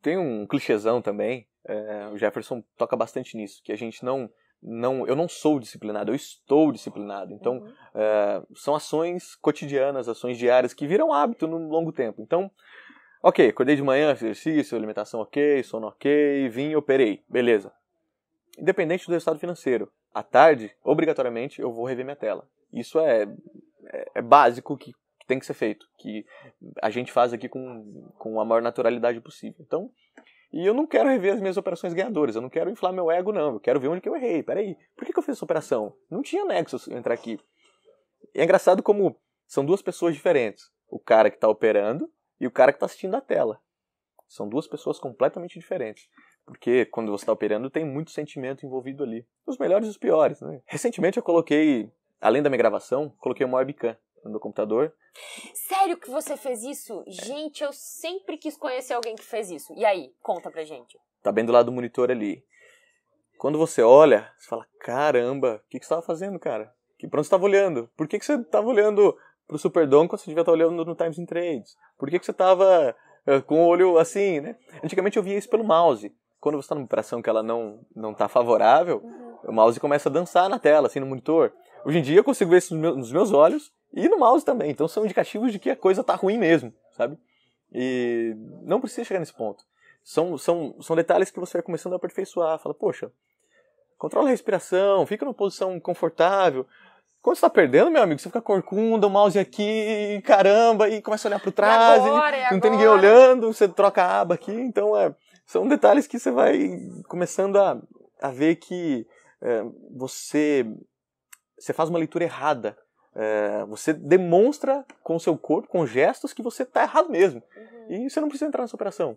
Tem um clichêzão também, é, o Jefferson toca bastante nisso, que a gente não não, eu não sou disciplinado, eu estou disciplinado. Então, uhum. é, são ações cotidianas, ações diárias que viram hábito no longo tempo. Então, Ok, acordei de manhã, exercício, alimentação ok, sono ok, vim, operei, beleza. Independente do resultado financeiro, à tarde, obrigatoriamente, eu vou rever minha tela. Isso é, é, é básico que, que, tem que ser feito, que a gente faz aqui com, com a maior naturalidade possível. Então, e eu não quero rever as minhas operações ganhadoras, eu não quero inflar meu ego, não. Eu quero ver onde que eu errei. Peraí, por que, que eu fiz essa operação? Não tinha nexo entrar aqui. E é engraçado como são duas pessoas diferentes. O cara que está operando e o cara que está assistindo a tela. São duas pessoas completamente diferentes. Porque quando você está operando, tem muito sentimento envolvido ali. Os melhores e os piores, né? Recentemente eu coloquei, além da minha gravação, coloquei uma webcam no meu computador. Sério que você fez isso? É. Gente, eu sempre quis conhecer alguém que fez isso. E aí, conta pra gente. Tá bem do lado do monitor ali. Quando você olha, você fala, caramba, o que, que você estava fazendo, cara? Que pronto você estava olhando? Por que, que você estava olhando pro Superdome quando você devia estar olhando no Times in Trades? Por que, que você estava uh, eh, com o olho assim, né? Antigamente eu via isso pelo mouse. Quando você está numa operação que ela não não está favorável, uhum. o mouse começa a dançar na tela, assim, no monitor. Hoje em dia eu consigo ver isso nos meus olhos e no mouse também. Então são indicativos de que a coisa está ruim mesmo, sabe? E não precisa chegar nesse ponto. São, são, são detalhes que você vai começando a aperfeiçoar. Fala, poxa, controla a respiração, fica numa posição confortável, quando você tá perdendo, meu amigo, você fica corcunda, o mouse aqui, caramba, e começa a olhar pro trás, agora, não agora. tem ninguém olhando, você troca a aba aqui, então é, são detalhes que você vai começando a, a ver que é, você, você faz uma leitura errada. É, você demonstra com o seu corpo, com gestos, que você tá errado mesmo. Uhum. E você não precisa entrar nessa operação.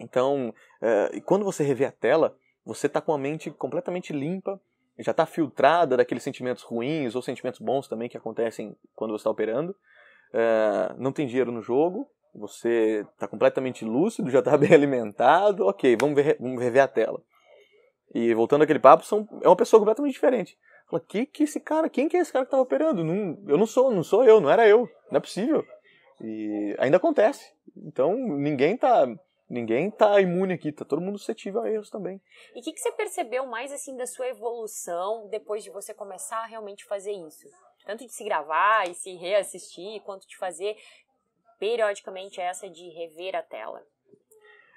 Então, é, quando você revê a tela, você tá com a mente completamente limpa, já está filtrada daqueles sentimentos ruins ou sentimentos bons também que acontecem quando você está operando. É, não tem dinheiro no jogo, você está completamente lúcido, já está bem alimentado, ok, vamos, ver, vamos rever a tela. E voltando aquele papo, são, é uma pessoa completamente diferente. Fala, que que esse cara, quem que é esse cara que estava operando? Não, eu não sou, não sou eu, não era eu, não é possível. E ainda acontece. Então, ninguém está Ninguém tá imune aqui, tá todo mundo suscetível a erros também. E o que, que você percebeu mais assim da sua evolução depois de você começar a realmente fazer isso? Tanto de se gravar e se reassistir, quanto de fazer periodicamente essa de rever a tela.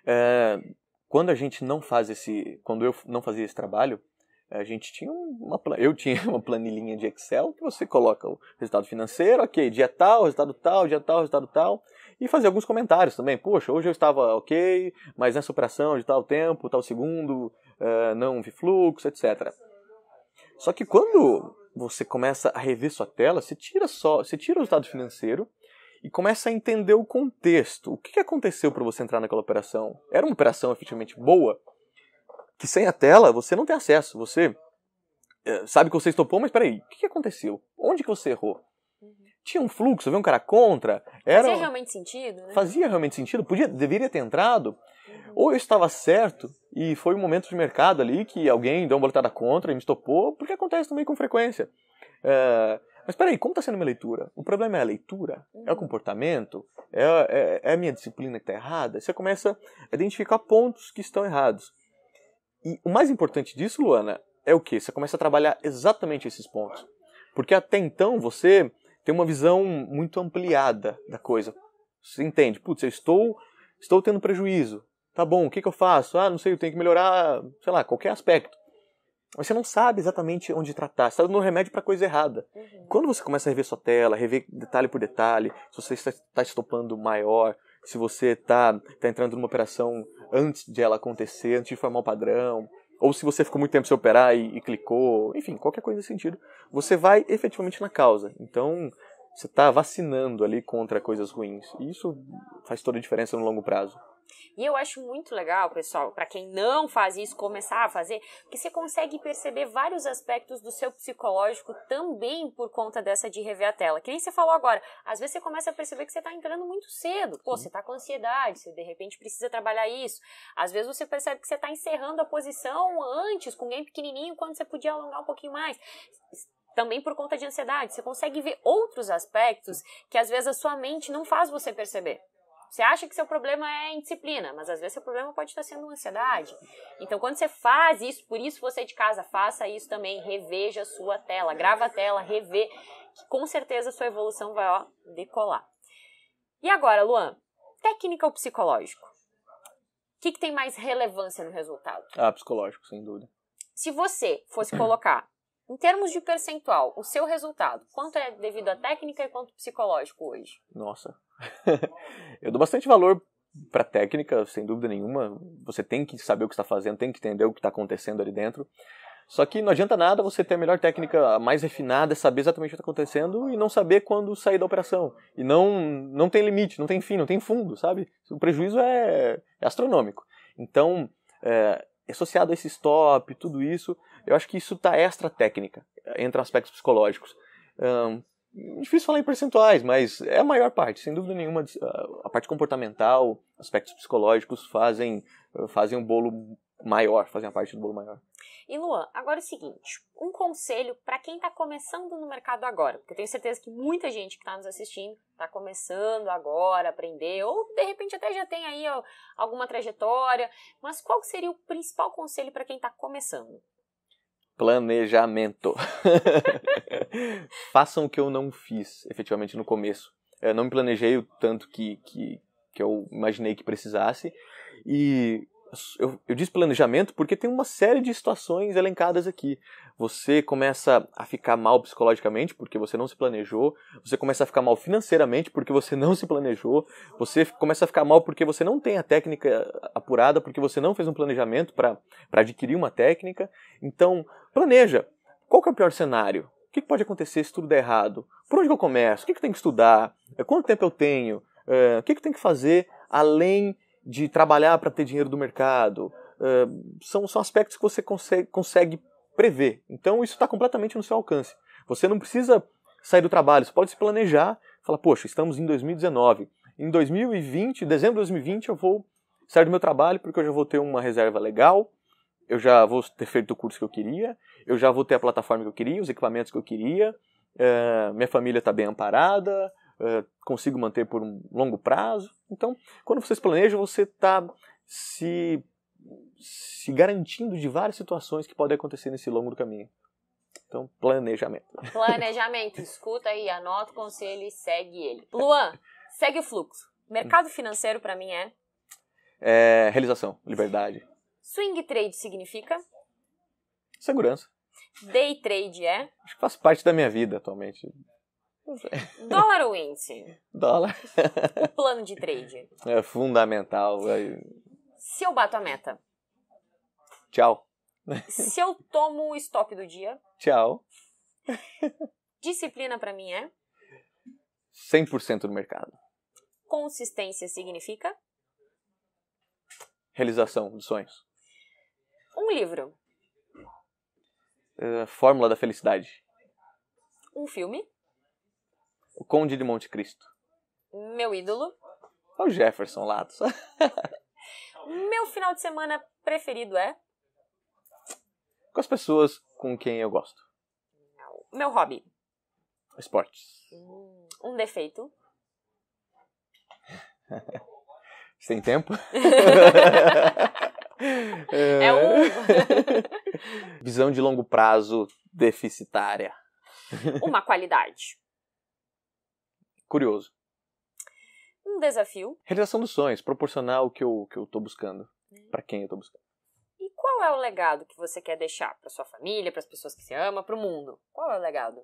É, quando a gente não faz esse, quando eu não fazia esse trabalho, a gente tinha uma eu tinha uma planilhinha de Excel que você coloca o resultado financeiro, ok, dia tal, resultado tal, dia tal, resultado tal, e fazer alguns comentários também. Poxa, hoje eu estava ok, mas nessa operação de tal tempo, tal segundo, uh, não vi fluxo, etc. Só que quando você começa a rever sua tela, você tira só, você tira o resultado financeiro e começa a entender o contexto. O que aconteceu para você entrar naquela operação? Era uma operação efetivamente boa? que sem a tela você não tem acesso. Você eh, sabe que você estopou, mas peraí, o que aconteceu? Onde que você errou? Uhum. Tinha um fluxo, veio um cara contra. Era... Fazia realmente sentido? Né? Fazia realmente sentido? Podia, deveria ter entrado? Uhum. Ou eu estava certo e foi um momento de mercado ali que alguém deu uma boletada contra e me estopou, porque acontece também com frequência. É... Mas peraí, como está sendo minha leitura? O problema é a leitura? Uhum. É o uhum. comportamento? É, é, é a minha disciplina que está errada? Você começa a identificar pontos que estão errados. E o mais importante disso, Luana, é o que? Você começa a trabalhar exatamente esses pontos. Porque até então você tem uma visão muito ampliada da coisa. Você entende, putz, eu estou, estou tendo prejuízo. Tá bom, o que, que eu faço? Ah, não sei, eu tenho que melhorar, sei lá, qualquer aspecto. Mas você não sabe exatamente onde tratar, você está dando remédio para coisa errada. Uhum. Quando você começa a rever sua tela, rever detalhe por detalhe, se você está estopando maior, se você está tá entrando numa operação antes de ela acontecer, antes de formar o um padrão, ou se você ficou muito tempo sem operar e, e, clicou, enfim, qualquer coisa nesse sentido, você vai efetivamente na causa. Então, você está vacinando ali contra coisas ruins. E isso faz toda a diferença no longo prazo. E eu acho muito legal, pessoal, para quem não faz isso, começar a fazer, porque você consegue perceber vários aspectos do seu psicológico também por conta dessa de rever a tela. Que nem você falou agora, às vezes você começa a perceber que você está entrando muito cedo. Pô, você está com ansiedade, você de repente precisa trabalhar isso. Às vezes você percebe que você está encerrando a posição antes, com alguém pequenininho, quando você podia alongar um pouquinho mais também por conta de ansiedade. Você consegue ver outros aspectos que às vezes a sua mente não faz você perceber. Você acha que seu problema é indisciplina, mas às vezes seu problema pode estar sendo ansiedade. Então, quando você faz isso, por isso você de casa, faça isso também, reveja a sua tela, grava a tela, revê, que com certeza a sua evolução vai ó, decolar. E agora, Luan, técnica ou psicológico? O que, que tem mais relevância no resultado? Ah, psicológico, sem dúvida. Se você fosse colocar em termos de percentual, o seu resultado, quanto é devido à técnica e quanto psicológico hoje? Nossa. eu dou bastante valor para técnica, sem dúvida nenhuma. Você tem que saber o que está fazendo, tem que entender o que está acontecendo ali dentro. Só que não adianta nada você ter a melhor técnica, a mais refinada, saber exatamente o que está acontecendo e não saber quando sair da operação. E não, não tem limite, não tem fim, não tem fundo, sabe? O prejuízo é, é astronômico. Então, é, associado a esse stop, tudo isso, eu acho que isso está extra técnica, entre aspectos psicológicos. Um, difícil falar em percentuais, mas é a maior parte, sem dúvida nenhuma. Ah, a parte comportamental, aspectos psicológicos fazem, ah, fazem um bolo maior, fazem a parte do bolo maior. E Luan, agora é o seguinte, um conselho para quem está começando no mercado agora, porque eu tenho certeza que muita gente que está nos assistindo está começando agora a aprender, ou de repente até já tem aí ó, alguma trajetória, mas qual seria o principal conselho para quem está começando? planejamento. Façam o que eu não fiz, efetivamente, no começo. Eu não me planejei o tanto que, que, que eu imaginei que precisasse. E eu, eu disse planejamento porque tem uma série de situações elencadas aqui. Você começa a ficar mal psicologicamente porque você não se planejou, você começa a ficar mal financeiramente porque você não se planejou, você começa a ficar mal porque você não tem a técnica apurada, porque você não fez um planejamento para adquirir uma técnica. Então, planeja. Qual que é o pior cenário? O que pode acontecer se tudo der errado? Por onde eu começo? O que, que eu tenho que estudar? É, quanto tempo eu tenho? É, o que, que eu tenho que fazer além de trabalhar para ter dinheiro do mercado. Uh, são, são aspectos que você consegue, consegue prever. Então isso está completamente no seu alcance. Você não precisa sair do trabalho, você pode se planejar, falar, poxa, estamos em 2019. Em 2020, dezembro de 2020, eu vou sair do meu trabalho porque eu já vou ter uma reserva legal, eu já vou ter feito o curso que eu queria, eu já vou ter a plataforma que eu queria, os equipamentos que eu queria, uh, minha família está bem amparada, eh, consigo manter por um longo prazo. Então, quando vocês planejam, você está se, se garantindo de várias situações que podem acontecer nesse longo do caminho. Então, planejamento. Planejamento. Escuta aí, anota o conselho e segue ele. Luan, segue o fluxo. Mercado financeiro para mim é? É realização, liberdade. Swing trade significa? Segurança. Day trade é? Acho que faz parte da minha vida atualmente. Dólar ou índice? Dólar. O plano de trade. É fundamental. É. Se eu bato a meta. Tchau. Se eu tomo o stop do dia. Tchau. Disciplina para mim é? 100% do mercado. Consistência significa? Realização de sonhos. Um livro. Uh, Fórmula da Felicidade. Um filme. O Conde de Monte Cristo. Meu ídolo. É o Jefferson Latos. Meu final de semana preferido é? Com as pessoas com quem eu gosto. Meu hobby. Esportes. Hum, um defeito. Sem tempo? é um. Visão de longo prazo deficitária. Uma qualidade curioso. Um desafio. Realização dos sonhos, proporcional o que eu, que eu tô buscando. para quem eu tô buscando. E qual é o legado que você quer deixar para sua família, para as pessoas que se ama, para o mundo? Qual é o legado?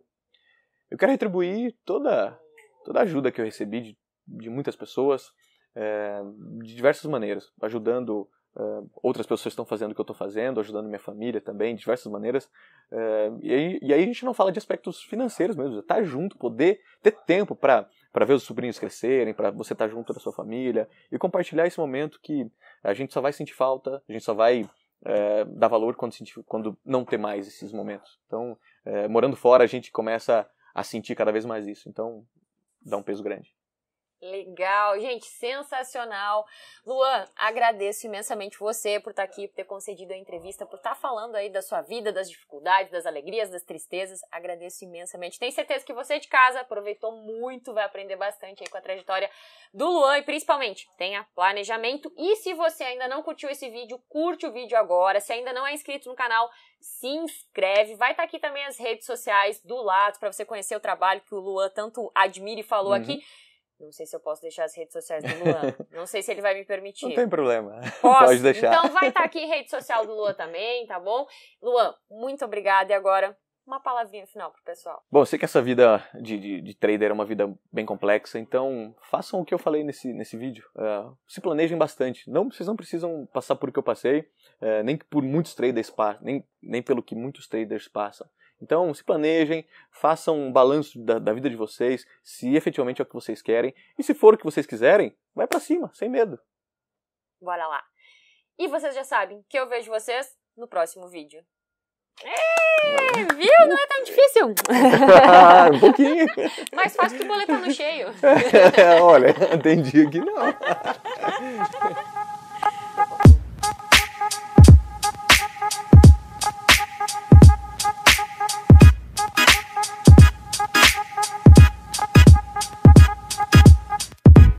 Eu quero retribuir toda toda ajuda que eu recebi de, de muitas pessoas é, de diversas maneiras, ajudando Uh, outras pessoas estão fazendo o que eu estou fazendo, ajudando minha família também, de diversas maneiras. Uh, e, aí, e, aí, a gente não fala de aspectos financeiros mesmo, estar tá junto, poder ter tempo para ver os sobrinhos crescerem, para você estar tá junto da sua família e compartilhar esse momento que a gente só vai sentir falta, a gente só vai eh, dar valor quando, sentir, quando não ter mais esses momentos. Então, eh, morando fora, a gente começa a sentir cada vez mais isso. Então, dá um peso grande. Legal, gente, sensacional. Luan, agradeço imensamente você por estar tá aqui, por ter concedido a entrevista, por estar tá falando aí da sua vida, das dificuldades, das alegrias, das tristezas. Agradeço imensamente. Tenho certeza que você de casa aproveitou muito, vai aprender bastante aí com a trajetória do Luan e principalmente tenha planejamento. E se você ainda não curtiu esse vídeo, curte o vídeo agora. Se ainda não é inscrito no canal, se inscreve. Vai estar tá aqui também as redes sociais do lado para você conhecer o trabalho que o Luan tanto admira e falou uhum. aqui. Não sei se eu posso deixar as redes sociais do Luan. Não sei se ele vai me permitir. Não tem problema. Posso? Pode deixar. Então vai estar tá aqui rede social do Luan também, tá bom? Luan, muito obrigada. E agora, uma palavrinha final pro pessoal. Bom, eu sei que essa vida de, de, de, trader é uma vida bem complexa, então façam o que eu falei nesse, nesse vídeo. Uh, se planejem bastante. Não, vocês não precisam passar por o que eu passei, uh, nem por muitos traders passam, nem, nem pelo que muitos traders passam. Então, se planejem, façam um balanço da, da, vida de vocês, se efetivamente é o que vocês querem. E se for o que vocês quiserem, vai para cima, sem medo. Bora lá. E vocês já sabem que eu vejo vocês no próximo vídeo. Ei, viu? Não é tão difícil. um pouquinho. Mais fácil que o boleto tá no cheio. É, olha, entendi que não.